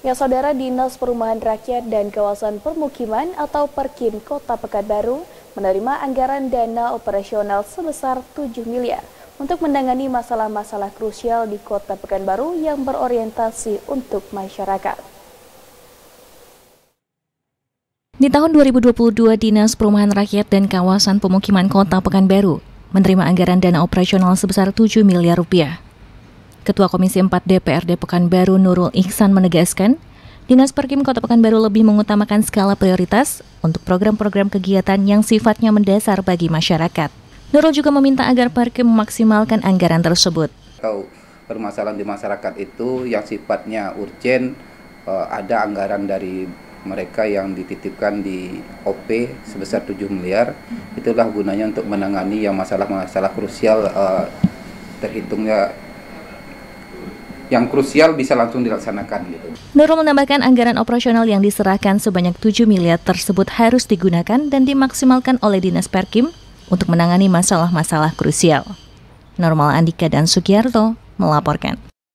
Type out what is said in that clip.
Ya Saudara Dinas Perumahan Rakyat dan Kawasan Permukiman atau Perkim Kota Pekanbaru menerima anggaran dana operasional sebesar 7 miliar untuk menangani masalah-masalah krusial di Kota Pekanbaru yang berorientasi untuk masyarakat. Di tahun 2022, Dinas Perumahan Rakyat dan Kawasan Pemukiman Kota Pekanbaru menerima anggaran dana operasional sebesar 7 miliar rupiah. Ketua Komisi 4 DPRD Pekanbaru Nurul Ihsan menegaskan, Dinas Perkim Kota Pekanbaru lebih mengutamakan skala prioritas untuk program-program kegiatan yang sifatnya mendasar bagi masyarakat. Nurul juga meminta agar Perkim memaksimalkan anggaran tersebut. Kalau permasalahan di masyarakat itu yang sifatnya urgent, eh, ada anggaran dari mereka yang dititipkan di OP sebesar 7 miliar itulah gunanya untuk menangani yang masalah-masalah krusial eh, terhitungnya yang krusial bisa langsung dilaksanakan. Gitu. Nurul menambahkan anggaran operasional yang diserahkan sebanyak 7 miliar tersebut harus digunakan dan dimaksimalkan oleh Dinas Perkim untuk menangani masalah-masalah krusial. Normal Andika dan Sugiarto melaporkan.